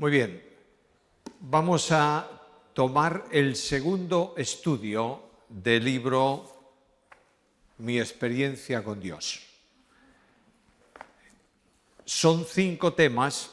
Muy bien, vamos a tomar el segundo estudio del libro Mi experiencia con Dios. Son cinco temas,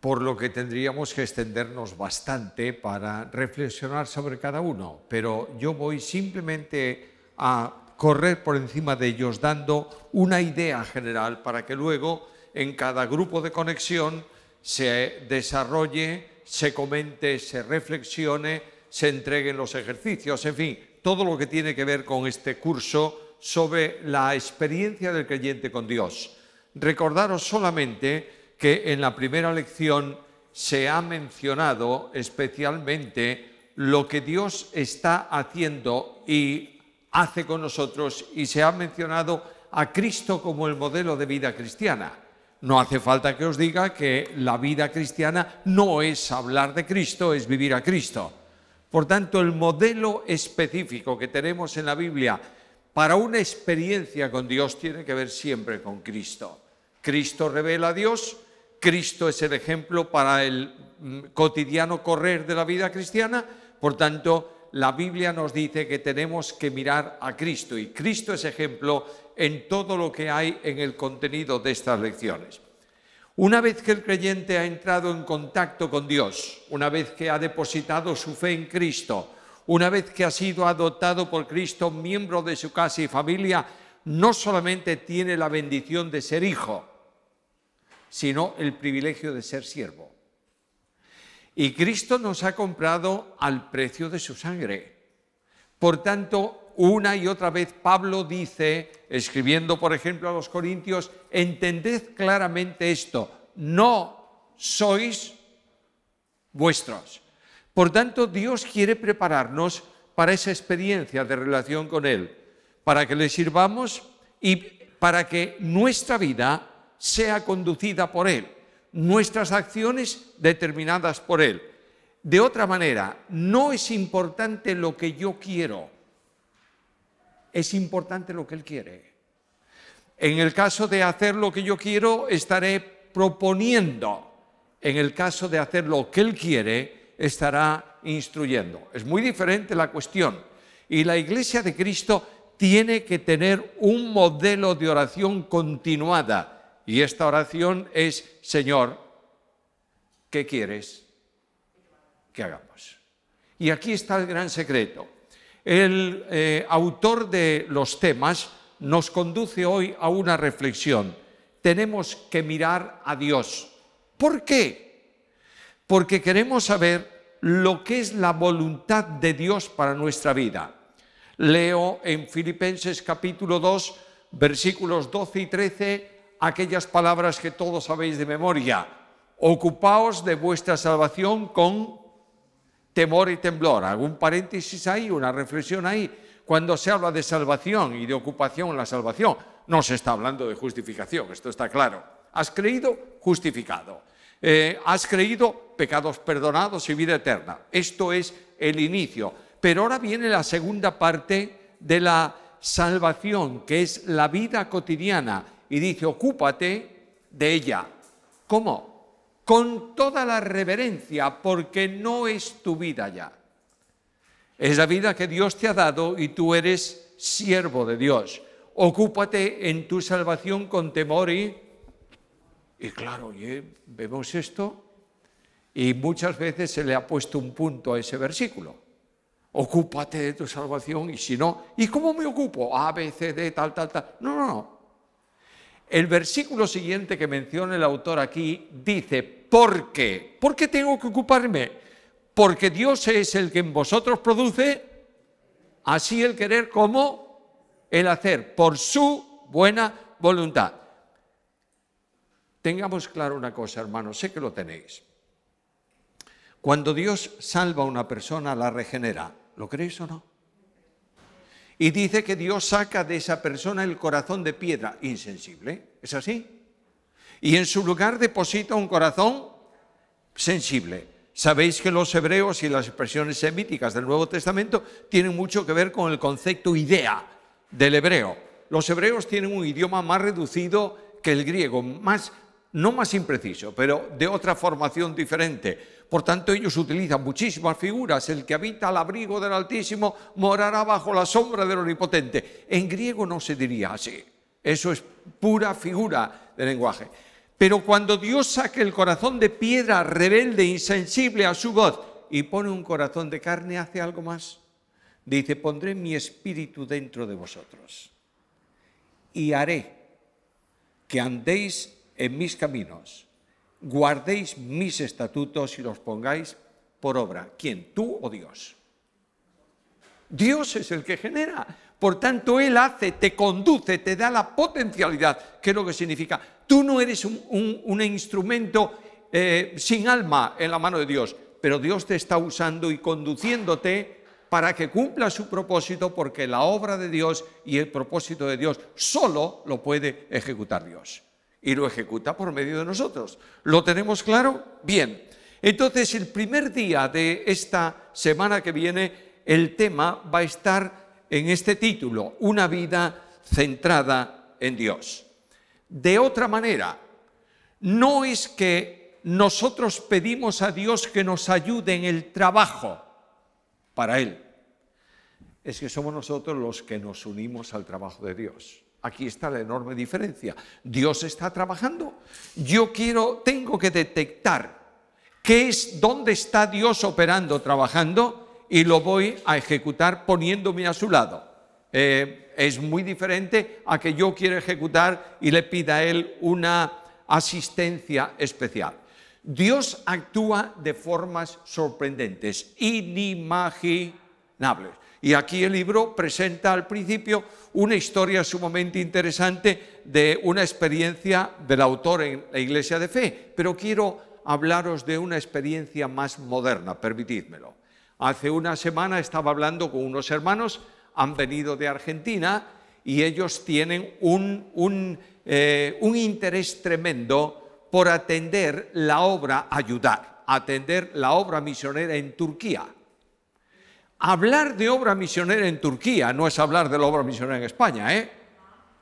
por lo que tendríamos que extendernos bastante para reflexionar sobre cada uno, pero yo voy simplemente a correr por encima de ellos dando una idea general para que luego en cada grupo de conexión se desarrolle, se comente, se reflexione, se entreguen los ejercicios, en fin, todo lo que tiene que ver con este curso sobre la experiencia del creyente con Dios. Recordaros solamente que en la primera lección se ha mencionado especialmente lo que Dios está haciendo y hace con nosotros y se ha mencionado a Cristo como el modelo de vida cristiana. No hace falta que os diga que la vida cristiana no es hablar de Cristo, es vivir a Cristo. Por tanto, el modelo específico que tenemos en la Biblia para una experiencia con Dios tiene que ver siempre con Cristo. Cristo revela a Dios, Cristo es el ejemplo para el mm, cotidiano correr de la vida cristiana, por tanto, la Biblia nos dice que tenemos que mirar a Cristo y Cristo es ejemplo en todo lo que hay en el contenido de estas lecciones. Una vez que el creyente ha entrado en contacto con Dios, una vez que ha depositado su fe en Cristo, una vez que ha sido adoptado por Cristo miembro de su casa y familia, no solamente tiene la bendición de ser hijo, sino el privilegio de ser siervo. Y Cristo nos ha comprado al precio de su sangre. Por tanto, una y otra vez Pablo dice, escribiendo por ejemplo a los Corintios, entended claramente esto, no sois vuestros. Por tanto, Dios quiere prepararnos para esa experiencia de relación con Él, para que le sirvamos y para que nuestra vida sea conducida por Él nuestras acciones determinadas por Él. De otra manera, no es importante lo que yo quiero, es importante lo que Él quiere. En el caso de hacer lo que yo quiero, estaré proponiendo. En el caso de hacer lo que Él quiere, estará instruyendo. Es muy diferente la cuestión. Y la iglesia de Cristo tiene que tener un modelo de oración continuada y esta oración es, Señor, ¿qué quieres que hagamos? Y aquí está el gran secreto. El eh, autor de los temas nos conduce hoy a una reflexión. Tenemos que mirar a Dios. ¿Por qué? Porque queremos saber lo que es la voluntad de Dios para nuestra vida. Leo en Filipenses capítulo 2, versículos 12 y 13 aquellas palabras que todos sabéis de memoria. Ocupaos de vuestra salvación con temor y temblor. Algún paréntesis ahí, una reflexión ahí. Cuando se habla de salvación y de ocupación, la salvación, no se está hablando de justificación, esto está claro. Has creído, justificado. Eh, has creído, pecados perdonados y vida eterna. Esto es el inicio. Pero ahora viene la segunda parte de la salvación, que es la vida cotidiana y dice, ocúpate de ella. ¿Cómo? Con toda la reverencia, porque no es tu vida ya. Es la vida que Dios te ha dado y tú eres siervo de Dios. Ocúpate en tu salvación con temor y... Y claro, oye, vemos esto y muchas veces se le ha puesto un punto a ese versículo. Ocúpate de tu salvación y si no, ¿y cómo me ocupo? A, B, C, D, tal, tal, tal. No, no, no. El versículo siguiente que menciona el autor aquí dice, ¿por qué? ¿Por qué tengo que ocuparme? Porque Dios es el que en vosotros produce así el querer como el hacer, por su buena voluntad. Tengamos claro una cosa, hermanos, sé que lo tenéis. Cuando Dios salva a una persona, la regenera. ¿Lo creéis o no? Y dice que Dios saca de esa persona el corazón de piedra insensible. ¿Es así? Y en su lugar deposita un corazón sensible. Sabéis que los hebreos y las expresiones semíticas del Nuevo Testamento tienen mucho que ver con el concepto idea del hebreo. Los hebreos tienen un idioma más reducido que el griego, más, no más impreciso, pero de otra formación diferente por tanto, ellos utilizan muchísimas figuras. El que habita al abrigo del Altísimo morará bajo la sombra del Omnipotente. En griego no se diría así. Eso es pura figura de lenguaje. Pero cuando Dios saque el corazón de piedra rebelde, insensible a su voz, y pone un corazón de carne, hace algo más. Dice, pondré mi espíritu dentro de vosotros y haré que andéis en mis caminos guardéis mis estatutos y los pongáis por obra. ¿Quién? ¿Tú o Dios? Dios es el que genera. Por tanto, Él hace, te conduce, te da la potencialidad, ¿Qué es lo que significa. Tú no eres un, instrumento eh, sin alma en la mano de Dios, pero Dios te está usando y conduciéndote para que cumpla su propósito, porque la obra de Dios y el propósito de Dios solo lo puede ejecutar Dios y lo ejecuta por medio de nosotros. ¿Lo tenemos claro? Bien. Entonces, el primer día de esta semana que viene, el tema va a estar en este título, una vida centrada en Dios. De otra manera, no es que nosotros pedimos a Dios que nos ayude en el trabajo para Él. Es que somos nosotros los que nos unimos al trabajo de Dios. Aquí está la enorme diferencia. Dios está trabajando. Yo quiero, tengo que detectar qué es, dónde está Dios operando, trabajando, y lo voy a ejecutar poniéndome a su lado. Eh, es muy diferente a que yo quiera ejecutar y le pida a Él una asistencia especial. Dios actúa de formas sorprendentes, inimaginables. Y aquí el libro presenta al principio una historia sumamente interesante de una experiencia del autor en la iglesia de fe, pero quiero hablaros de una experiencia más moderna, permitidmelo. Hace una semana estaba hablando con unos hermanos, han venido de Argentina y ellos tienen un, un eh, interés tremendo por atender la obra, ayudar, atender la obra misionera en Turquía. Hablar de obra misionera en Turquía no es hablar de la obra misionera en España, ¿eh?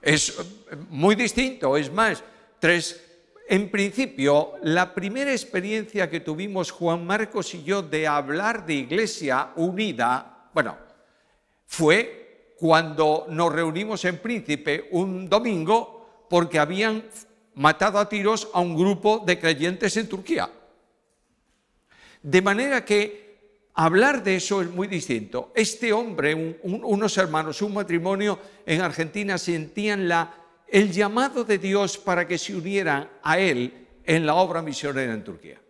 Es eh, muy distinto, es más, tres... En principio, la primera experiencia que tuvimos Juan Marcos y yo de hablar de Iglesia Unida, bueno, fue cuando nos reunimos en Príncipe un domingo porque habían matado a tiros a un grupo de creyentes en Turquía. De manera que hablar de eso es muy distinto. Este hombre, unos hermanos, un matrimonio en Argentina sentían la, el llamado de Dios para que se unieran a él en la obra misionera en Turquía.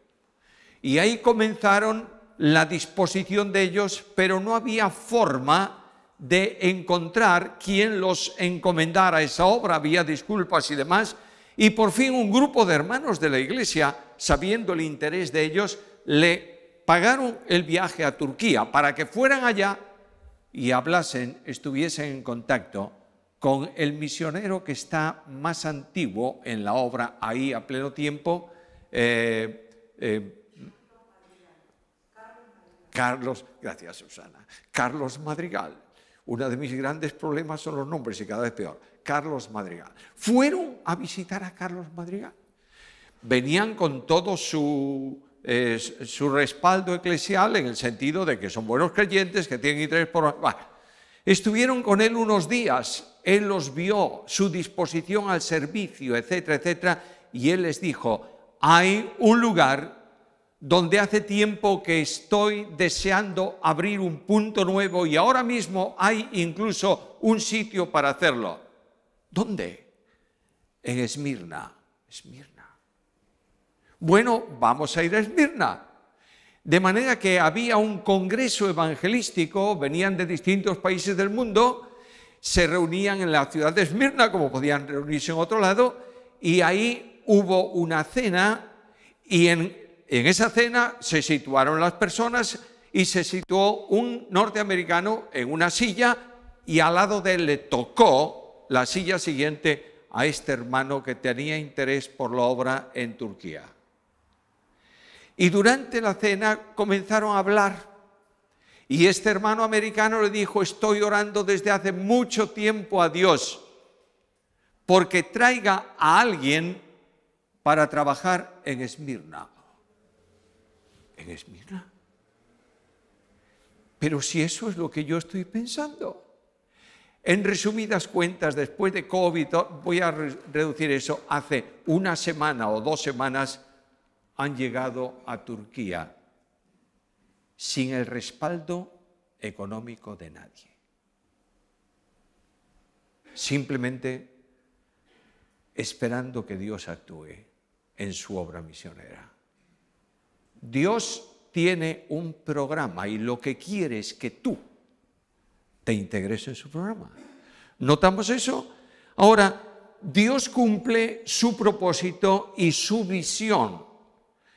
Y ahí comenzaron la disposición de ellos, pero no había forma de encontrar quien los encomendara a esa obra, había disculpas y demás, y por fin un grupo de hermanos de la iglesia, sabiendo el interés de ellos, le pagaron el viaje a Turquía para que fueran allá y hablasen, estuviesen en contacto con el misionero que está más antiguo en la obra, ahí a pleno tiempo, eh, eh, Carlos, gracias Susana, Carlos Madrigal. Uno de mis grandes problemas son los nombres y cada vez peor. Carlos Madrigal. Fueron a visitar a Carlos Madrigal. Venían con todo su su respaldo eclesial en el sentido de que son buenos creyentes, que tienen interés por... estuvieron con él unos días, él los vio, su disposición al servicio, etcétera, etcétera, y él les dijo, hay un lugar donde hace tiempo que estoy deseando abrir un punto nuevo y ahora mismo hay incluso un sitio para hacerlo. ¿Dónde? En Esmirna. Esmirna. Bueno, vamos a ir a Esmirna. De manera que había un congreso evangelístico, venían de distintos países del mundo, se reunían en la ciudad de Esmirna, como podían reunirse en otro lado, y ahí hubo una cena y en, esa cena se situaron las personas y se situó un norteamericano en una silla y al lado de él le tocó la silla siguiente a este hermano que tenía interés por la obra en Turquía. Y durante la cena comenzaron a hablar. Y este hermano americano le dijo, estoy orando desde hace mucho tiempo a Dios porque traiga a alguien para trabajar en Esmirna. ¿En Esmirna? Pero si eso es lo que yo estoy pensando. En resumidas cuentas, después de COVID, voy a reducir eso, hace una semana o dos semanas han llegado a Turquía sin el respaldo económico de nadie. Simplemente esperando que Dios actúe en su obra misionera. Dios tiene un programa y lo que quiere es que tú te integres en su programa. ¿Notamos eso? Ahora, Dios cumple su propósito y su visión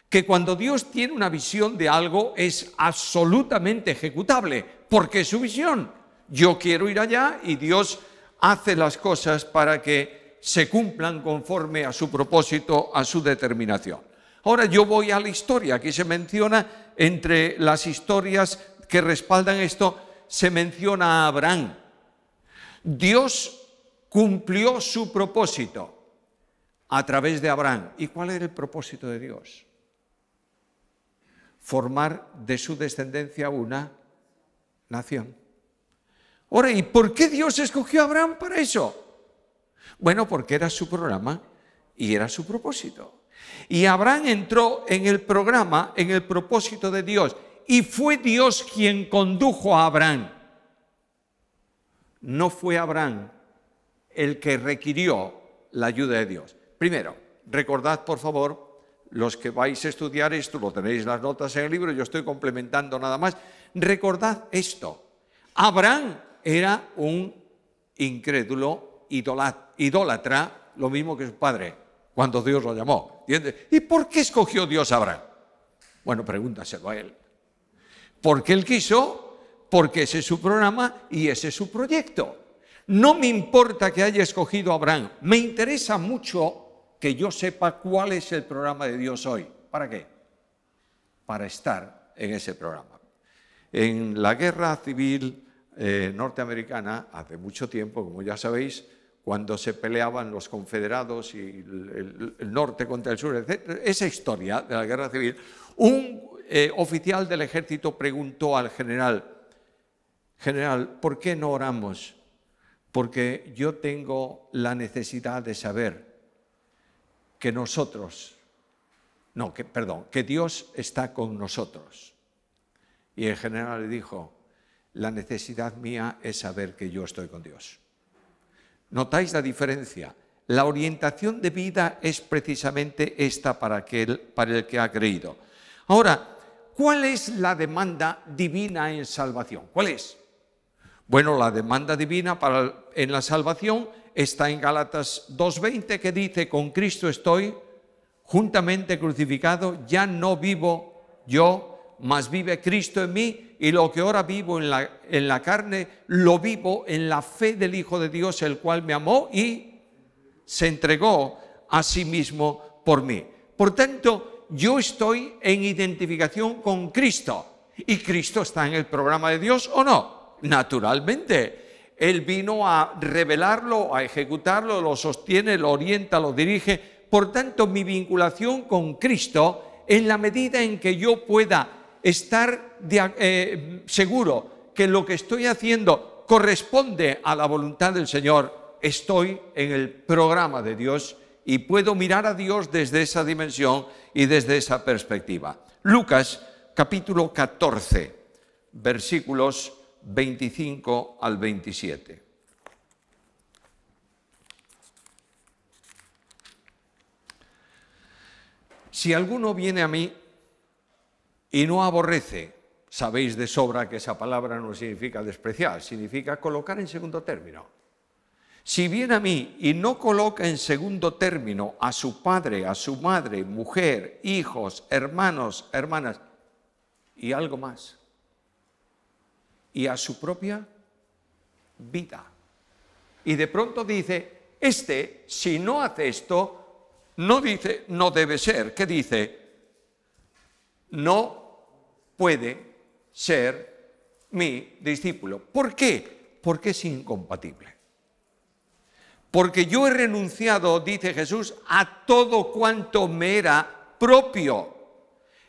que cuando Dios tiene una visión de algo es absolutamente ejecutable, porque es su visión. Yo quiero ir allá y Dios hace las cosas para que se cumplan conforme a su propósito, a su determinación. Ahora yo voy a la historia. Aquí se menciona, entre las historias que respaldan esto, se menciona a Abraham. Dios cumplió su propósito a través de Abraham. ¿Y cuál era el propósito de Dios? formar de su descendencia una nación. Ahora, ¿y por qué Dios escogió a Abraham para eso? Bueno, porque era su programa y era su propósito. Y Abraham entró en el programa, en el propósito de Dios, y fue Dios quien condujo a Abraham. No fue Abraham el que requirió la ayuda de Dios. Primero, recordad por favor los que vais a estudiar esto, lo tenéis las notas en el libro, yo estoy complementando nada más. Recordad esto, Abraham era un incrédulo idólatra, lo mismo que su padre, cuando Dios lo llamó. ¿Y por qué escogió Dios a Abraham? Bueno, pregúntaselo a él. Porque él quiso, porque ese es su programa y ese es su proyecto. No me importa que haya escogido a Abraham, me interesa mucho que yo sepa cuál es el programa de Dios hoy. ¿Para qué? Para estar en ese programa. En la guerra civil eh, norteamericana, hace mucho tiempo, como ya sabéis, cuando se peleaban los confederados y el, norte contra el sur, esa historia de la guerra civil, un eh, oficial del ejército preguntó al general, general, ¿por qué no oramos? Porque yo tengo la necesidad de saber que nosotros, no, que, perdón, que Dios está con nosotros. Y en general le dijo, la necesidad mía es saber que yo estoy con Dios. ¿Notáis la diferencia? La orientación de vida es precisamente esta para, aquel, para el que ha creído. Ahora, ¿cuál es la demanda divina en salvación? ¿Cuál es? Bueno, la demanda divina para, en la salvación está en Gálatas 2.20 que dice, con Cristo estoy juntamente crucificado, ya no vivo yo, mas vive Cristo en mí, y lo que ahora vivo en la, en la carne, lo vivo en la fe del Hijo de Dios, el cual me amó y se entregó a sí mismo por mí. Por tanto, yo estoy en identificación con Cristo, y Cristo está en el programa de Dios o no, naturalmente él vino a revelarlo, a ejecutarlo, lo sostiene, lo orienta, lo dirige. Por tanto, mi vinculación con Cristo, en la medida en que yo pueda estar eh, seguro que lo que estoy haciendo corresponde a la voluntad del Señor, estoy en el programa de Dios y puedo mirar a Dios desde esa dimensión y desde esa perspectiva. Lucas capítulo 14, versículos 25 al 27. Si alguno viene a mí y no aborrece, sabéis de sobra que esa palabra no significa despreciar, significa colocar en segundo término. Si viene a mí y no coloca en segundo término a su padre, a su madre, mujer, hijos, hermanos, hermanas y algo más, y a su propia vida. Y de pronto dice, este, si no hace esto, no dice, no debe ser, ¿qué dice? No puede ser mi discípulo. ¿Por qué? Porque es incompatible. Porque yo he renunciado, dice Jesús, a todo cuanto me era propio.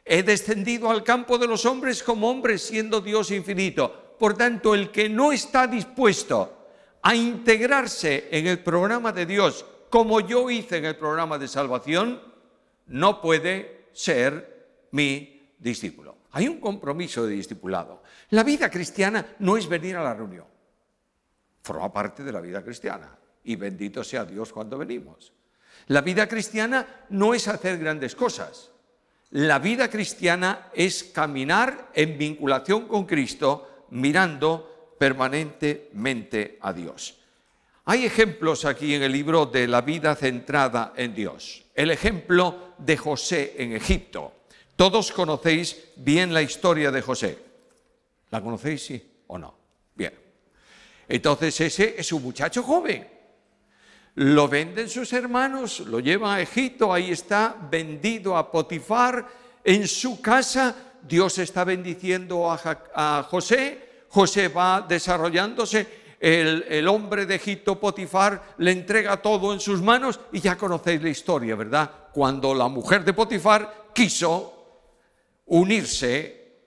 He descendido al campo de los hombres como hombre, siendo Dios infinito por tanto, el que no está dispuesto a integrarse en el programa de Dios, como yo hice en el programa de salvación, no puede ser mi discípulo. Hay un compromiso de discipulado. La vida cristiana no es venir a la reunión. Forma parte de la vida cristiana. Y bendito sea Dios cuando venimos. La vida cristiana no es hacer grandes cosas. La vida cristiana es caminar en vinculación con Cristo mirando permanentemente a Dios. Hay ejemplos aquí en el libro de la vida centrada en Dios. El ejemplo de José en Egipto. Todos conocéis bien la historia de José. ¿La conocéis, sí o no? Bien. Entonces ese es un muchacho joven. Lo venden sus hermanos, lo llevan a Egipto, ahí está vendido a Potifar en su casa Dios está bendiciendo a, José, José va desarrollándose, el, el, hombre de Egipto, Potifar, le entrega todo en sus manos y ya conocéis la historia, ¿verdad? Cuando la mujer de Potifar quiso unirse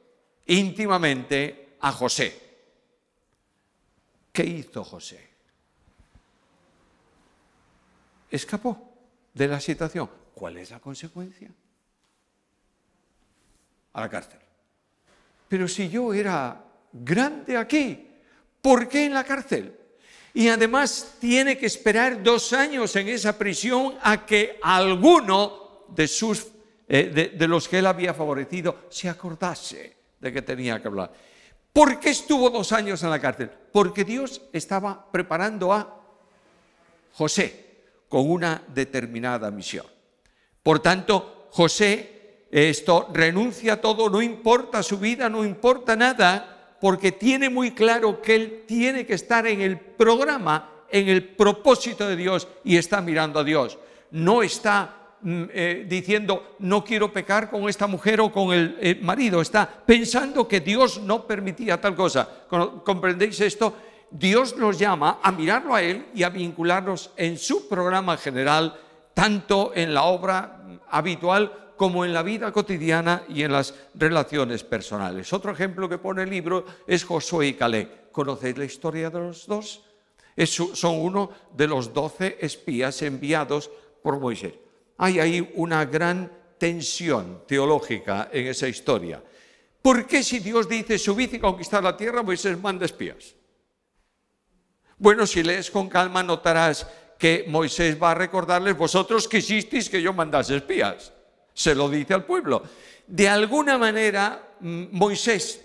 íntimamente a José. ¿Qué hizo José? Escapó de la situación. ¿Cuál es la consecuencia? a la cárcel. Pero si yo era grande aquí, ¿por qué en la cárcel? Y además tiene que esperar dos años en esa prisión a que alguno de, sus, eh, los que él había favorecido se acordase de que tenía que hablar. ¿Por qué estuvo dos años en la cárcel? Porque Dios estaba preparando a José con una determinada misión. Por tanto, José esto renuncia a todo, no importa su vida, no importa nada, porque tiene muy claro que él tiene que estar en el programa, en el propósito de Dios y está mirando a Dios. No está mm, eh, diciendo, no quiero pecar con esta mujer o con el eh, marido, está pensando que Dios no permitía tal cosa. ¿Comprendéis esto? Dios nos llama a mirarlo a Él y a vincularnos en su programa general, tanto en la obra mm, habitual como en la vida cotidiana y en las relaciones personales. Otro ejemplo que pone el libro es Josué y Caleb. ¿Conocéis la historia de los dos? son uno de los doce espías enviados por Moisés. Hay ahí una gran tensión teológica en esa historia. ¿Por qué si Dios dice subid y conquistad la tierra, Moisés manda espías? Bueno, si lees con calma notarás que Moisés va a recordarles, vosotros quisisteis que yo mandase espías se lo dice al pueblo. De alguna manera, mm, Moisés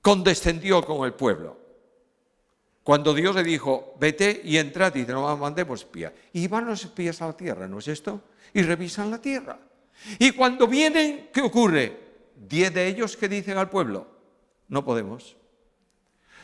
condescendió con el pueblo. Cuando Dios le dijo, vete y entrad y te mandemos Y van los espías a la tierra, ¿no es esto? Y revisan la tierra. Y cuando vienen, ¿qué ocurre? Diez de ellos que dicen al pueblo, no podemos.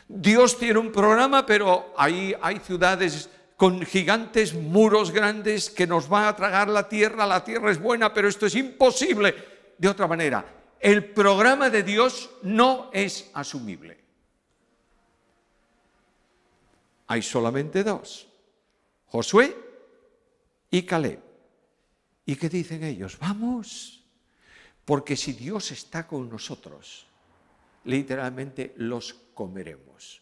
Dios tiene un programa, pero ahí hay ciudades con gigantes muros grandes que nos va a tragar la tierra. La tierra es buena, pero esto es imposible. De otra manera, el programa de Dios no es asumible. Hay solamente dos, Josué y Caleb. ¿Y qué dicen ellos? Vamos, porque si Dios está con nosotros, literalmente los comeremos.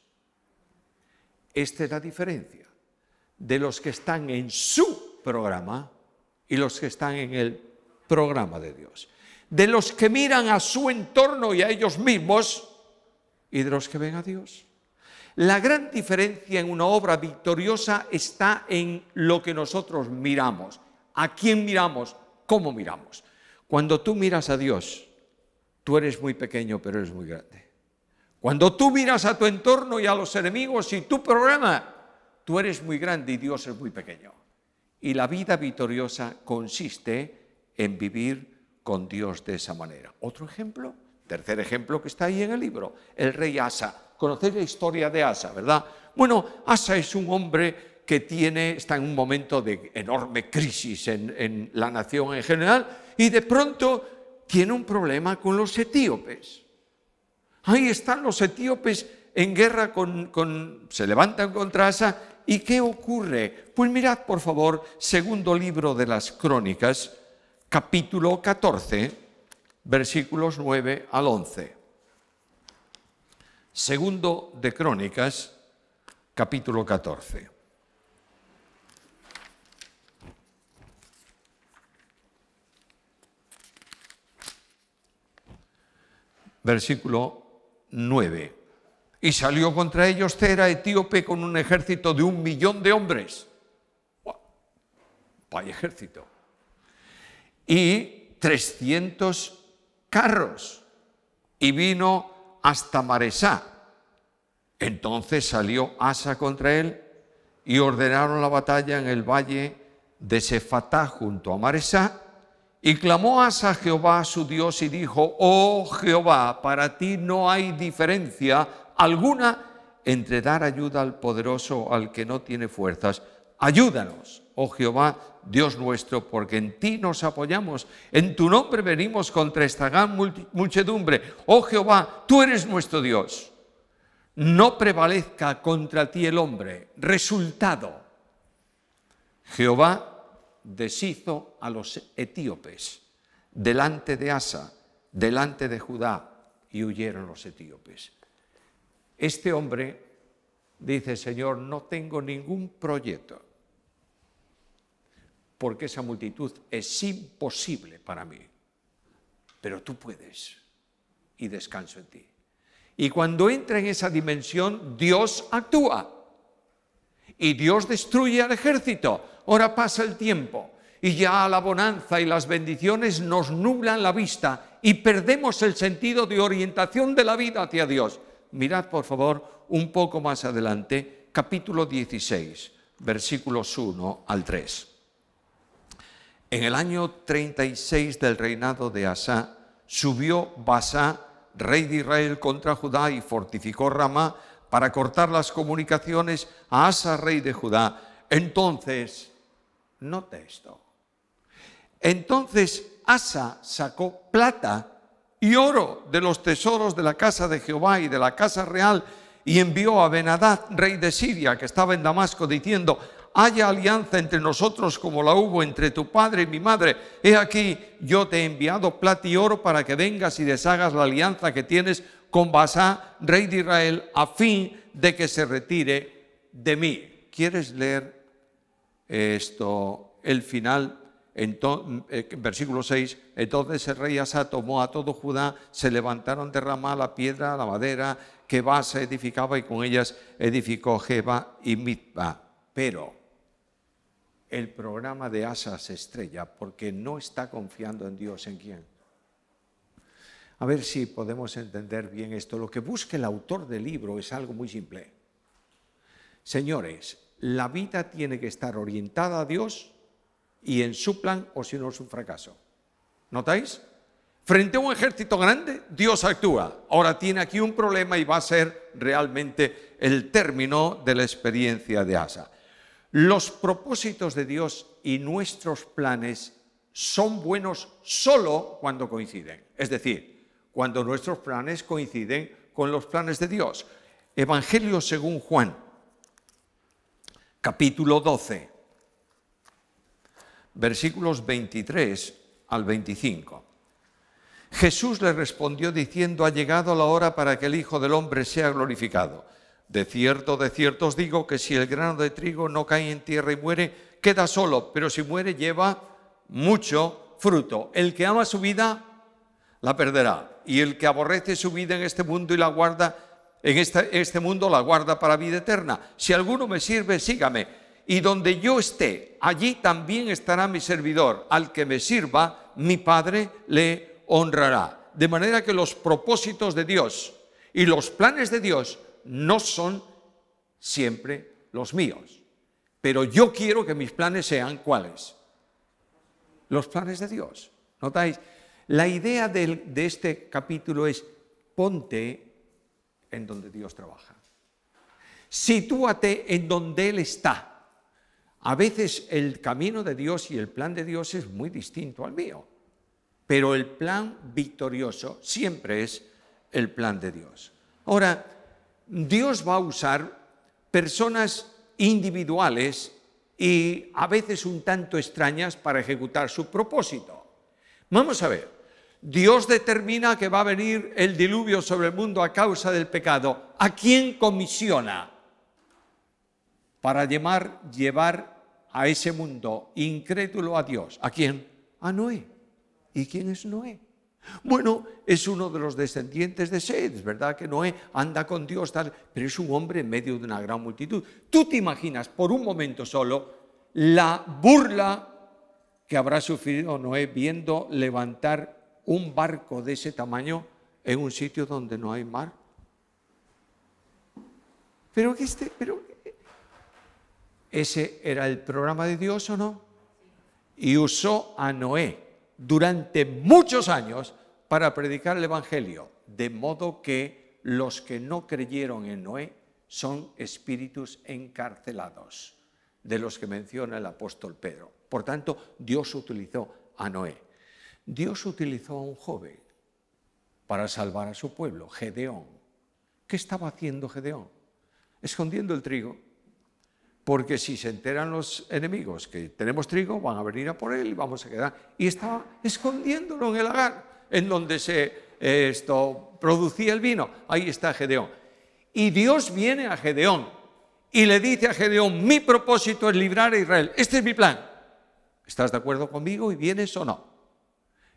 Esta es la diferencia de los que están en su programa y los que están en el programa de Dios. De los que miran a su entorno y a ellos mismos y de los que ven a Dios. La gran diferencia en una obra victoriosa está en lo que nosotros miramos, a quién miramos, cómo miramos. Cuando tú miras a Dios, tú eres muy pequeño, pero eres muy grande. Cuando tú miras a tu entorno y a los enemigos y tu programa, Tú eres muy grande y Dios es muy pequeño. Y la vida victoriosa consiste en vivir con Dios de esa manera. Otro ejemplo, tercer ejemplo que está ahí en el libro, el rey Asa. Conocéis la historia de Asa, ¿verdad? Bueno, Asa es un hombre que tiene, está en un momento de enorme crisis en, la nación en general y de pronto tiene un problema con los etíopes. Ahí están los etíopes en guerra con, con, se levantan contra Asa ¿Y qué ocurre? Pues mirad, por favor, segundo libro de las Crónicas, capítulo 14, versículos 9 al 11. Segundo de Crónicas, capítulo 14. Versículo 9. Y salió contra ellos Cera etíope, con un ejército de un millón de hombres. ¡Wow! ¡Vaya ejército! Y 300 carros. Y vino hasta Maresá. Entonces salió Asa contra él y ordenaron la batalla en el valle de Sefatá junto a Maresá. Y clamó Asa a Jehová su Dios y dijo, oh Jehová, para ti no hay diferencia alguna entre dar ayuda al poderoso, al que no tiene fuerzas. Ayúdanos, oh Jehová, Dios nuestro, porque en ti nos apoyamos. En tu nombre venimos contra esta gran muchedumbre. Oh Jehová, tú eres nuestro Dios. No prevalezca contra ti el hombre. Resultado. Jehová deshizo a los etíopes delante de Asa, delante de Judá, y huyeron los etíopes. Este hombre dice, Señor, no tengo ningún proyecto, porque esa multitud es imposible para mí, pero tú puedes y descanso en ti. Y cuando entra en esa dimensión, Dios actúa y Dios destruye al ejército. Ahora pasa el tiempo y ya la bonanza y las bendiciones nos nublan la vista y perdemos el sentido de orientación de la vida hacia Dios mirad por favor un poco más adelante, capítulo 16, versículos 1 al 3. En el año 36 del reinado de Asa subió Basá, rey de Israel, contra Judá y fortificó Ramá para cortar las comunicaciones a Asa, rey de Judá. Entonces, note esto. Entonces Asa sacó plata y oro de los tesoros de la casa de Jehová y de la casa real, y envió a Benadad, rey de Siria, que estaba en Damasco, diciendo, haya alianza entre nosotros como la hubo entre tu padre y mi madre. He aquí, yo te he enviado plata y oro para que vengas y deshagas la alianza que tienes con Basá, rey de Israel, a fin de que se retire de mí. ¿Quieres leer esto, el final entonces, eh, versículo 6, entonces el rey Asa tomó a todo Judá, se levantaron de la piedra, la madera que se edificaba y con ellas edificó Jeba y Mitba. Pero el programa de Asa se estrella porque no está confiando en Dios, ¿en quién? A ver si podemos entender bien esto. Lo que busca el autor del libro es algo muy simple. Señores, la vida tiene que estar orientada a Dios y en su plan o si no es un fracaso. ¿Notáis? Frente a un ejército grande, Dios actúa. Ahora tiene aquí un problema y va a ser realmente el término de la experiencia de Asa. Los propósitos de Dios y nuestros planes son buenos solo cuando coinciden. Es decir, cuando nuestros planes coinciden con los planes de Dios. Evangelio según Juan, capítulo 12, versículos 23 al 25. Jesús le respondió diciendo, ha llegado la hora para que el Hijo del Hombre sea glorificado. De cierto, de cierto os digo que si el grano de trigo no cae en tierra y muere, queda solo, pero si muere lleva mucho fruto. El que ama su vida, la perderá. Y el que aborrece su vida en este mundo y la guarda, en este, este mundo la guarda para vida eterna. Si alguno me sirve, sígame y donde yo esté, allí también estará mi servidor. Al que me sirva, mi Padre le honrará. De manera que los propósitos de Dios y los planes de Dios no son siempre los míos. Pero yo quiero que mis planes sean cuáles. Los planes de Dios. ¿Notáis? La idea de, este capítulo es ponte en donde Dios trabaja. Sitúate en donde Él está a veces el camino de Dios y el plan de Dios es muy distinto al mío, pero el plan victorioso siempre es el plan de Dios. Ahora, Dios va a usar personas individuales y a veces un tanto extrañas para ejecutar su propósito. Vamos a ver, Dios determina que va a venir el diluvio sobre el mundo a causa del pecado. ¿A quién comisiona? Para llevar, llevar a ese mundo incrédulo a Dios. ¿A quién? A Noé. ¿Y quién es Noé? Bueno, es uno de los descendientes de Sed, ¿verdad? Que Noé anda con Dios, tal, pero es un hombre en medio de una gran multitud. Tú te imaginas por un momento solo la burla que habrá sufrido Noé viendo levantar un barco de ese tamaño en un sitio donde no hay mar. Pero, este, pero ¿Ese era el programa de Dios o no? Y usó a Noé durante muchos años para predicar el Evangelio, de modo que los que no creyeron en Noé son espíritus encarcelados, de los que menciona el apóstol Pedro. Por tanto, Dios utilizó a Noé. Dios utilizó a un joven para salvar a su pueblo, Gedeón. ¿Qué estaba haciendo Gedeón? Escondiendo el trigo porque si se enteran los enemigos que tenemos trigo, van a venir a por él y vamos a quedar. Y estaba escondiéndolo en el lagar, en donde se eh, esto, producía el vino. Ahí está Gedeón. Y Dios viene a Gedeón y le dice a Gedeón, mi propósito es librar a Israel, este es mi plan. ¿Estás de acuerdo conmigo y vienes o no?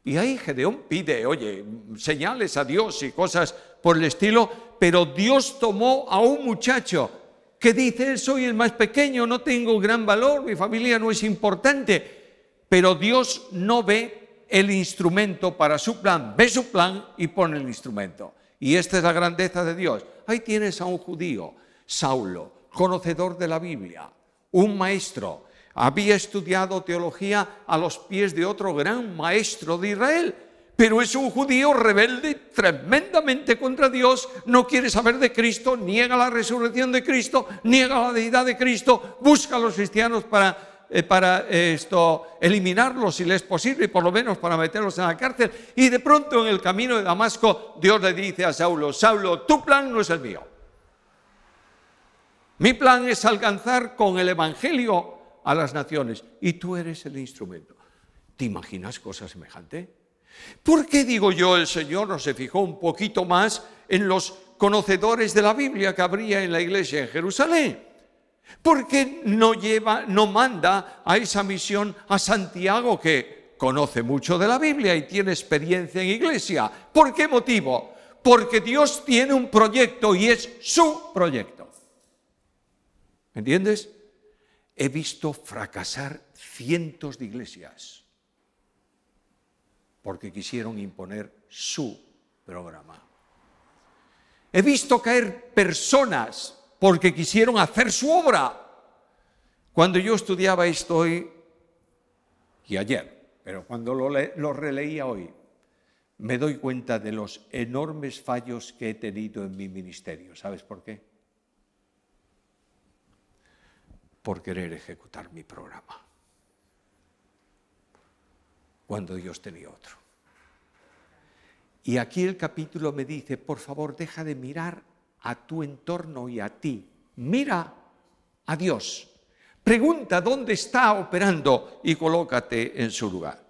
Y ahí Gedeón pide, oye, señales a Dios y cosas por el estilo, pero Dios tomó a un muchacho que dice, soy el más pequeño, no tengo gran valor, mi familia no es importante, pero Dios no ve el instrumento para su plan, ve su plan y pone el instrumento. Y esta es la grandeza de Dios. Ahí tienes a un judío, Saulo, conocedor de la Biblia, un maestro. Había estudiado teología a los pies de otro gran maestro de Israel, pero es un judío rebelde tremendamente contra Dios, no quiere saber de Cristo, niega la resurrección de Cristo, niega la deidad de Cristo, busca a los cristianos para, eh, para eh, esto, eliminarlos si les es posible, y por lo menos para meterlos en la cárcel. Y de pronto en el camino de Damasco Dios le dice a Saulo, Saulo, tu plan no es el mío. Mi plan es alcanzar con el Evangelio a las naciones y tú eres el instrumento. ¿Te imaginas cosas semejante? ¿Por qué digo yo el Señor no se fijó un poquito más en los conocedores de la Biblia que habría en la iglesia en Jerusalén? ¿Por qué no lleva, no manda a esa misión a Santiago que conoce mucho de la Biblia y tiene experiencia en iglesia? ¿Por qué motivo? Porque Dios tiene un proyecto y es su proyecto. ¿Entiendes? He visto fracasar cientos de iglesias porque quisieron imponer su programa. He visto caer personas porque quisieron hacer su obra. Cuando yo estudiaba esto hoy y ayer, pero cuando lo, lo releía hoy, me doy cuenta de los enormes fallos que he tenido en mi ministerio. ¿Sabes por qué? Por querer ejecutar mi programa cuando Dios tenía otro. Y aquí el capítulo me dice, por favor, deja de mirar a tu entorno y a ti. Mira a Dios. Pregunta dónde está operando y colócate en su lugar.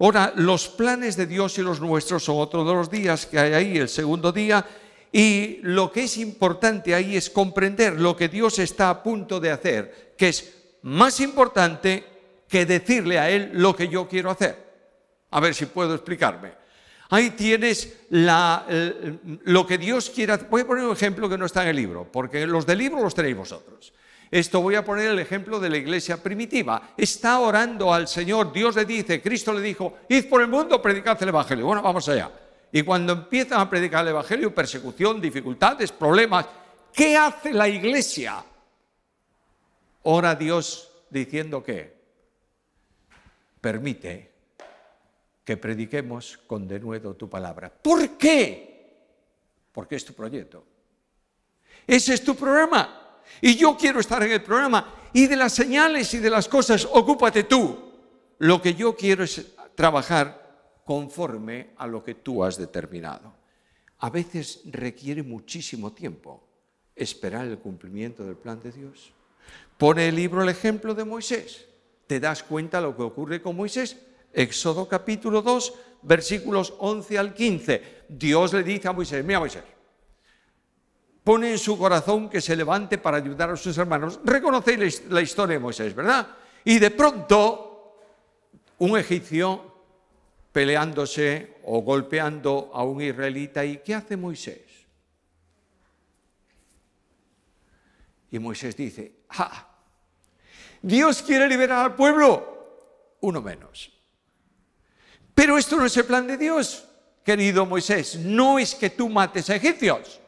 Ahora, los planes de Dios y los nuestros son otro de los días que hay ahí, el segundo día, y lo que es importante ahí es comprender lo que Dios está a punto de hacer, que es más importante que decirle a Él lo que yo quiero hacer. A ver si puedo explicarme. Ahí tienes eh, lo que Dios quiera. Voy a poner un ejemplo que no está en el libro, porque los del libro los tenéis vosotros. Esto voy a poner el ejemplo de la iglesia primitiva. Está orando al Señor, Dios le dice, Cristo le dijo, id por el mundo, predicad el Evangelio. Bueno, vamos allá. Y cuando empiezan a predicar el Evangelio, persecución, dificultades, problemas, ¿qué hace la iglesia? Ora a Dios diciendo que permite que prediquemos con denuedo tu palabra. ¿Por qué? Porque es tu proyecto. Ese es tu programa. Y yo quiero estar en el programa. Y de las señales y de las cosas, ocúpate tú. Lo que yo quiero es trabajar conforme a lo que tú has determinado. A veces requiere muchísimo tiempo esperar el cumplimiento del plan de Dios. Pone el libro el ejemplo de Moisés. ¿Te das cuenta lo que ocurre con Moisés? Éxodo capítulo 2, versículos 11 al 15. Dios le dice a Moisés, mira Moisés, pone en su corazón que se levante para ayudar a sus hermanos. Reconocéis la historia de Moisés, ¿verdad? Y de pronto, un egipcio peleándose o golpeando a un israelita. ¿Y qué hace Moisés? Y Moisés dice, ¡ah! Dios quiere liberar al pueblo. Uno menos. Pero esto no es el plan de Dios, querido Moisés. No es que tú mates a egipcios,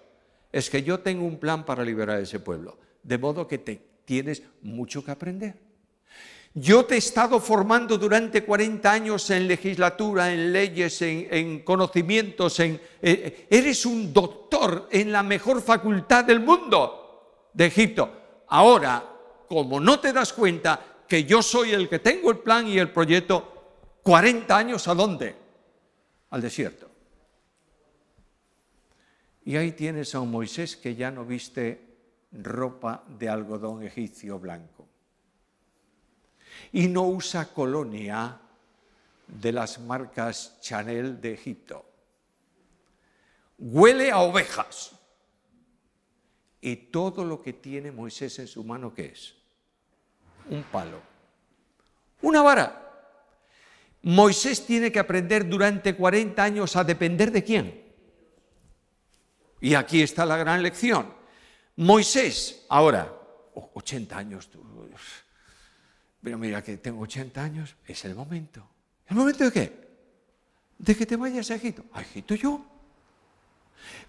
es que yo tengo un plan para liberar a ese pueblo. De modo que te tienes mucho que aprender. Yo te he estado formando durante 40 años en legislatura, en leyes, en, conocimientos, en, eh, eh, eres un doctor en la mejor facultad del mundo de Egipto. Ahora, como no te das cuenta que yo soy el que tengo el plan y el proyecto, 40 años a dónde? Al desierto. Y ahí tienes a un Moisés que ya no viste ropa de algodón egipcio blanco. Y no usa colonia de las marcas Chanel de Egipto. Huele a ovejas. Y todo lo que tiene Moisés en su mano, ¿qué es? Un palo. Una vara Moisés tiene que aprender durante 40 años a depender de quién. Y aquí está la gran lección. Moisés, ahora, 80 años, pero mira que tengo 80 años, es el momento. ¿El momento de qué? De que te vayas a Egipto. ¿A Egipto yo?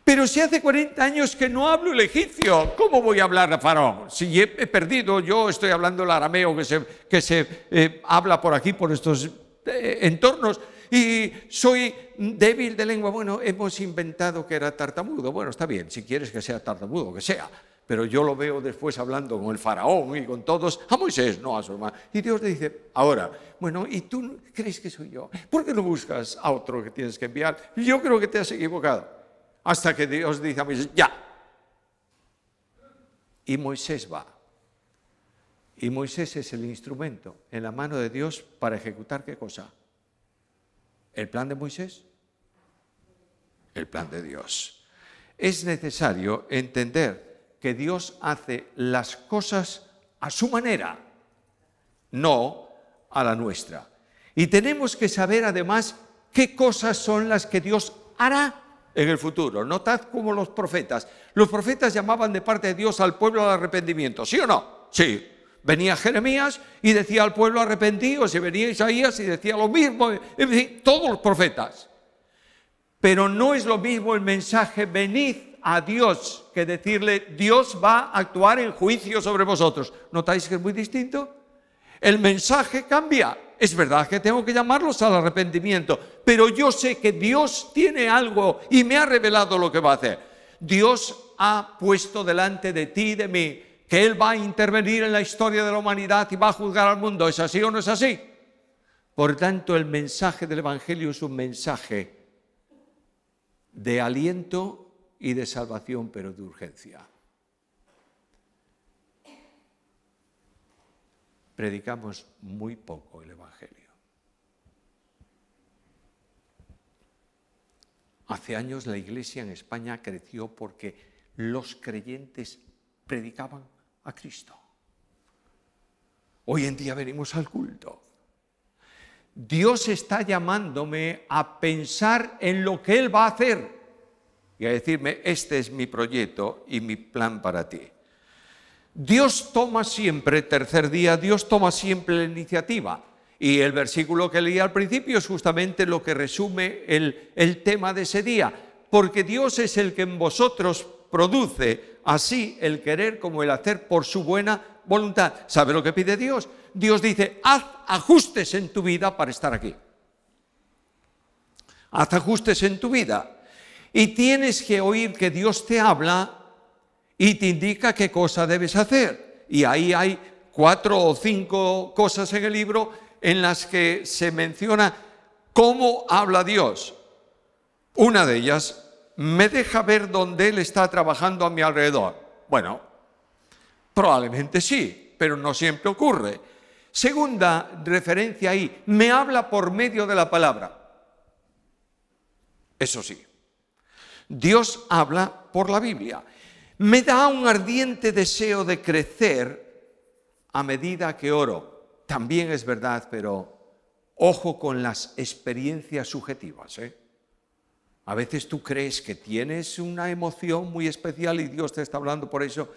Pero si hace 40 años que no hablo el egipcio, ¿cómo voy a hablar a Faraón? Si he, perdido, yo estoy hablando el arameo que se, que se eh, habla por aquí, por estos entornos y soy débil de lengua. Bueno, hemos inventado que era tartamudo. Bueno, está bien, si quieres que sea tartamudo, que sea. Pero yo lo veo después hablando con el faraón y con todos, a Moisés, no a su hermano. Y Dios le dice, ahora, bueno, ¿y tú crees que soy yo? ¿Por qué no buscas a otro que tienes que enviar? Yo creo que te has equivocado. Hasta que Dios dice a Moisés, ya. Y Moisés va. Y Moisés es el instrumento en la mano de Dios para ejecutar qué cosa? ¿El plan de Moisés? El plan de Dios. Es necesario entender que Dios hace las cosas a su manera, no a la nuestra. Y tenemos que saber además qué cosas son las que Dios hará en el futuro. Notad cómo los profetas, los profetas llamaban de parte de Dios al pueblo al arrepentimiento, ¿sí o no? Sí, Venía Jeremías y decía al pueblo arrepentido. y venía Isaías y decía lo mismo, todos los profetas. Pero no es lo mismo el mensaje, venid a Dios, que decirle, Dios va a actuar en juicio sobre vosotros. ¿Notáis que es muy distinto? El mensaje cambia. Es verdad que tengo que llamarlos al arrepentimiento, pero yo sé que Dios tiene algo y me ha revelado lo que va a hacer. Dios ha puesto delante de ti y de mí que Él va a intervenir en la historia de la humanidad y va a juzgar al mundo. ¿Es así o no es así? Por tanto, el mensaje del Evangelio es un mensaje de aliento y de salvación, pero de urgencia. Predicamos muy poco el Evangelio. Hace años la iglesia en España creció porque los creyentes predicaban a Cristo. Hoy en día venimos al culto. Dios está llamándome a pensar en lo que Él va a hacer y a decirme, este es mi proyecto y mi plan para ti. Dios toma siempre, tercer día, Dios toma siempre la iniciativa. Y el versículo que leí al principio es justamente lo que resume el, el tema de ese día. Porque Dios es el que en vosotros produce así el querer como el hacer por su buena voluntad. ¿Sabe lo que pide Dios? Dios dice, haz ajustes en tu vida para estar aquí. Haz ajustes en tu vida. Y tienes que oír que Dios te habla y te indica qué cosa debes hacer. Y ahí hay cuatro o cinco cosas en el libro en las que se menciona cómo habla Dios. Una de ellas me deja ver dónde Él está trabajando a mi alrededor. Bueno, probablemente sí, pero no siempre ocurre. Segunda referencia ahí, me habla por medio de la palabra. Eso sí, Dios habla por la Biblia. Me da un ardiente deseo de crecer a medida que oro. También es verdad, pero ojo con las experiencias subjetivas. ¿eh? A veces tú crees que tienes una emoción muy especial y Dios te está hablando por eso.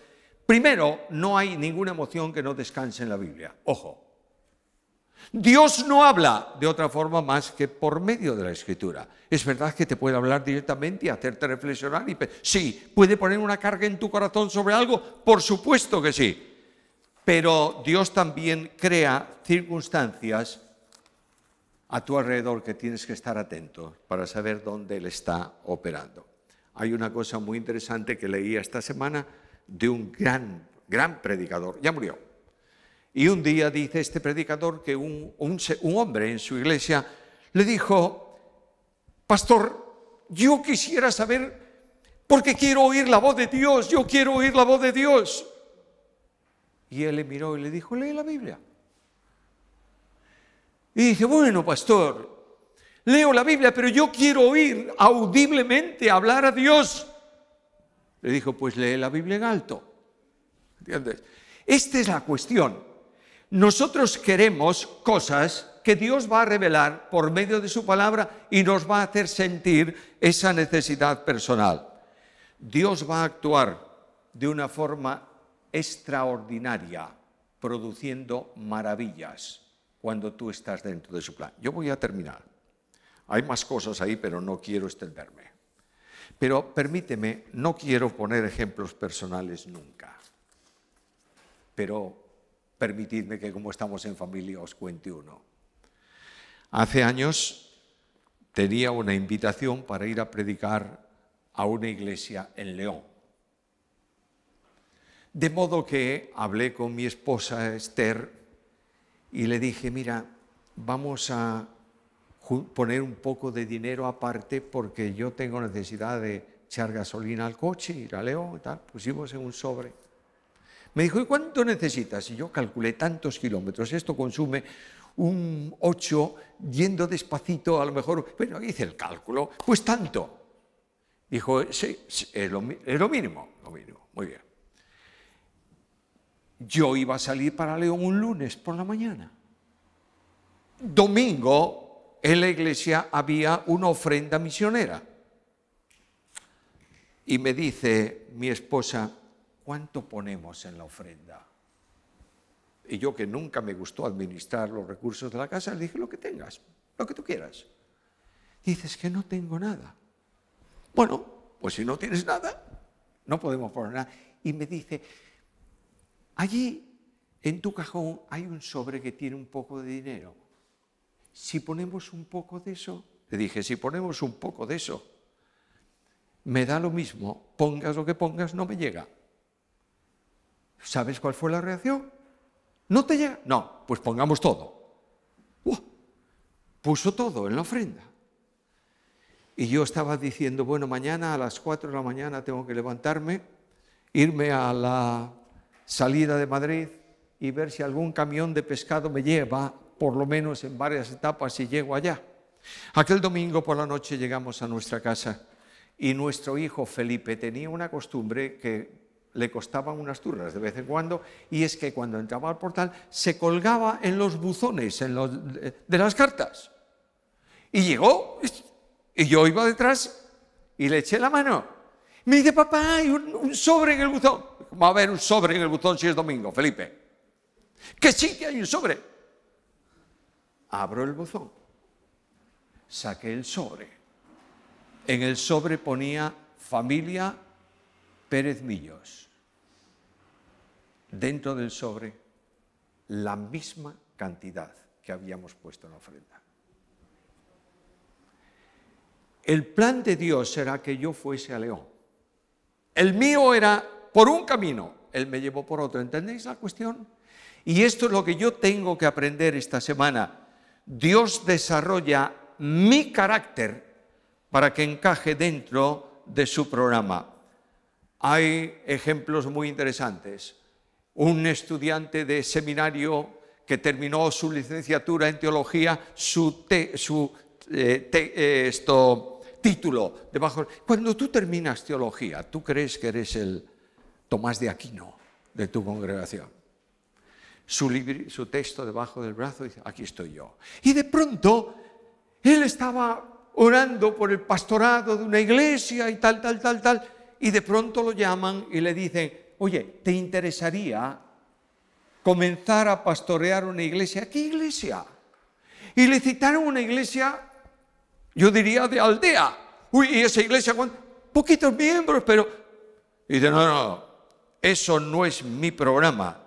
Primero, no hay ninguna emoción que no descanse en la Biblia. Ojo. Dios no habla de otra forma más que por medio de la escritura. Es verdad que te puede hablar directamente y hacerte reflexionar. Y sí, puede poner una carga en tu corazón sobre algo, por supuesto que sí. Pero Dios también crea circunstancias a tu alrededor que tienes que estar atento para saber dónde Él está operando. Hay una cosa muy interesante que leí esta semana de un gran, gran predicador, ya murió. Y un día dice este predicador que un, un hombre en su iglesia le dijo, pastor, yo quisiera saber, porque quiero oír la voz de Dios, yo quiero oír la voz de Dios. Y él le miró y le dijo, lee la Biblia. Y dije, bueno, pastor, leo la Biblia, pero yo quiero oír audiblemente hablar a Dios. Le dijo, pues lee la Biblia en alto. ¿Entiendes? Esta es la cuestión. Nosotros queremos cosas que Dios va a revelar por medio de su palabra y nos va a hacer sentir esa necesidad personal. Dios va a actuar de una forma extraordinaria, produciendo maravillas cuando tú estás dentro de su plan. Yo voy a terminar. Hay más cosas ahí, pero no quiero extenderme. Pero permíteme, no quiero poner ejemplos personales nunca. Pero permitidme que como estamos en familia os cuente uno. Hace años tenía una invitación para ir a predicar a una iglesia en León. De modo que hablé con mi esposa Esther y le dije, mira, vamos a poner un poco de dinero aparte porque yo tengo necesidad de echar gasolina al coche, ir a León y tal. Pusimos en un sobre. Me dijo, ¿y cuánto necesitas? Y yo calculé tantos kilómetros. Esto consume un 8 yendo despacito, a lo mejor, bueno, hice el cálculo, pues tanto. Dijo, sí, es lo mínimo, lo mínimo, muy bien. Yo iba a salir para León un lunes por la mañana. Domingo en la iglesia había una ofrenda misionera. Y me dice mi esposa, ¿cuánto ponemos en la ofrenda? Y yo que nunca me gustó administrar los recursos de la casa, le dije, lo que tengas, lo que tú quieras. Dices que no tengo nada. Bueno, pues si no tienes nada, no podemos poner nada. Y me dice, Allí en tu cajón hay un sobre que tiene un poco de dinero. Si ponemos un poco de eso, le dije, si ponemos un poco de eso, me da lo mismo, pongas lo que pongas, no me llega. ¿Sabes cuál fue la reacción? ¿No te llega? No, pues pongamos todo. Puso todo en la ofrenda. Y yo estaba diciendo, bueno, mañana a las 4 de la mañana tengo que levantarme, irme a la salida de Madrid y ver si algún camión de pescado me lleva, por lo menos en varias etapas, y llego allá. Aquel domingo por la noche llegamos a nuestra casa y nuestro hijo Felipe tenía una costumbre que le costaban unas turnas de vez en cuando, y es que cuando entraba al portal se colgaba en los buzones eh, de las cartas. Y llegó, y yo iba detrás y le eché la mano. Me dice, papá, hay un sobre en el buzón va a haber un sobre en el buzón si es domingo, Felipe. Que sí que hay un sobre. Abro el buzón. Saqué el sobre. En el sobre ponía familia Pérez Millos. Dentro del sobre, la misma cantidad que habíamos puesto en la ofrenda. El plan de Dios era que yo fuese a León. El mío era por un camino, Él me llevó por otro. ¿Entendéis la cuestión? Y esto es lo que yo tengo que aprender esta semana. Dios desarrolla mi carácter para que encaje dentro de su programa. Hay ejemplos muy interesantes. Un estudiante de seminario que terminó su licenciatura en teología, su, su eh, eh, esto, título debajo. Cuando tú terminas teología, tú crees que eres el, Tomás de Aquino, de tu congregación. Su, texto debajo del brazo, dice, aquí estoy yo. Y de pronto, él estaba orando por el pastorado de una iglesia y tal, tal, tal, tal, y de pronto lo llaman y le dicen, oye, ¿te interesaría comenzar a pastorear una iglesia? ¿Qué iglesia? Y le citaron una iglesia, yo diría, de aldea. Uy, y esa iglesia, con poquitos miembros, pero... Y dice, no, no, eso no es mi programa.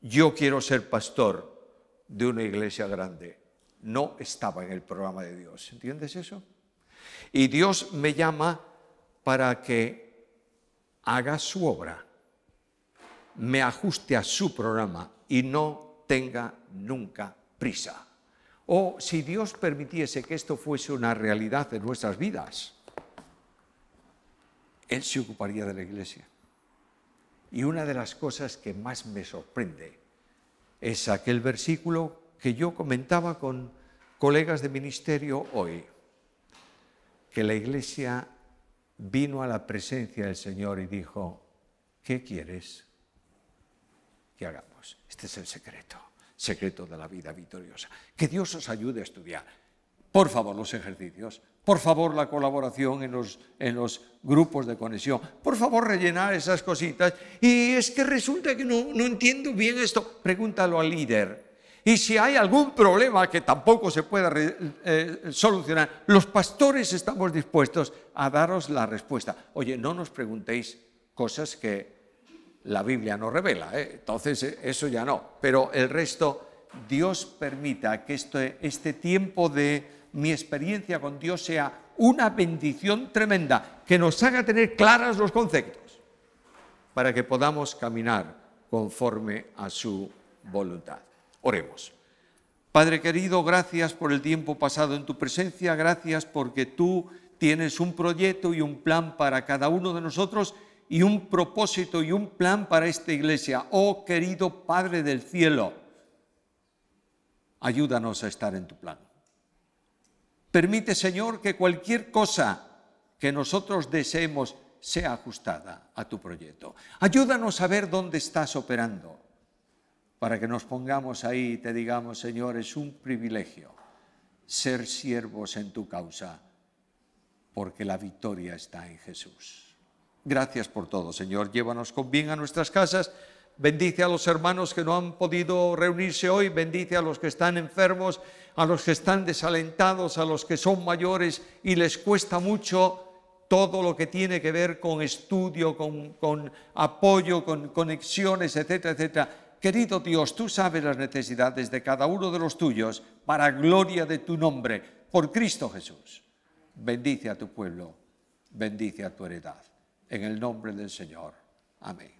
Yo quiero ser pastor de una iglesia grande. No estaba en el programa de Dios. ¿Entiendes eso? Y Dios me llama para que haga su obra, me ajuste a su programa y no tenga nunca prisa. O si Dios permitiese que esto fuese una realidad en nuestras vidas, Él se ocuparía de la iglesia. Y una de las cosas que más me sorprende es aquel versículo que yo comentaba con colegas de ministerio hoy, que la iglesia vino a la presencia del Señor y dijo, ¿qué quieres que hagamos? Este es el secreto, secreto de la vida victoriosa. Que Dios os ayude a estudiar por favor los ejercicios, por favor la colaboración en los, en los grupos de conexión, por favor rellenar esas cositas. Y es que resulta que no, entiendo bien esto, pregúntalo al líder. Y si hay algún problema que tampoco se pueda eh, solucionar, los pastores estamos dispuestos a daros la respuesta. Oye, no nos preguntéis cosas que la Biblia no revela, ¿eh? entonces eh, eso ya no. Pero el resto, Dios permita que este, este tiempo de mi experiencia con Dios sea una bendición tremenda que nos haga tener claras los conceptos para que podamos caminar conforme a su voluntad. Oremos. Padre querido, gracias por el tiempo pasado en tu presencia, gracias porque tú tienes un proyecto y un plan para cada uno de nosotros y un propósito y un plan para esta iglesia. Oh querido Padre del cielo, ayúdanos a estar en tu plan. Permite, Señor, que cualquier cosa que nosotros deseemos sea ajustada a tu proyecto. Ayúdanos a ver dónde estás operando para que nos pongamos ahí y te digamos, Señor, es un privilegio ser siervos en tu causa, porque la victoria está en Jesús. Gracias por todo, Señor. Llévanos con bien a nuestras casas. Bendice a los hermanos que no han podido reunirse hoy. Bendice a los que están enfermos a los que están desalentados, a los que son mayores y les cuesta mucho todo lo que tiene que ver con estudio, con, apoyo, con conexiones, etcétera, etcétera. Querido Dios, tú sabes las necesidades de cada uno de los tuyos para gloria de tu nombre, por Cristo Jesús. Bendice a tu pueblo, bendice a tu heredad. En el nombre del Señor. Amén.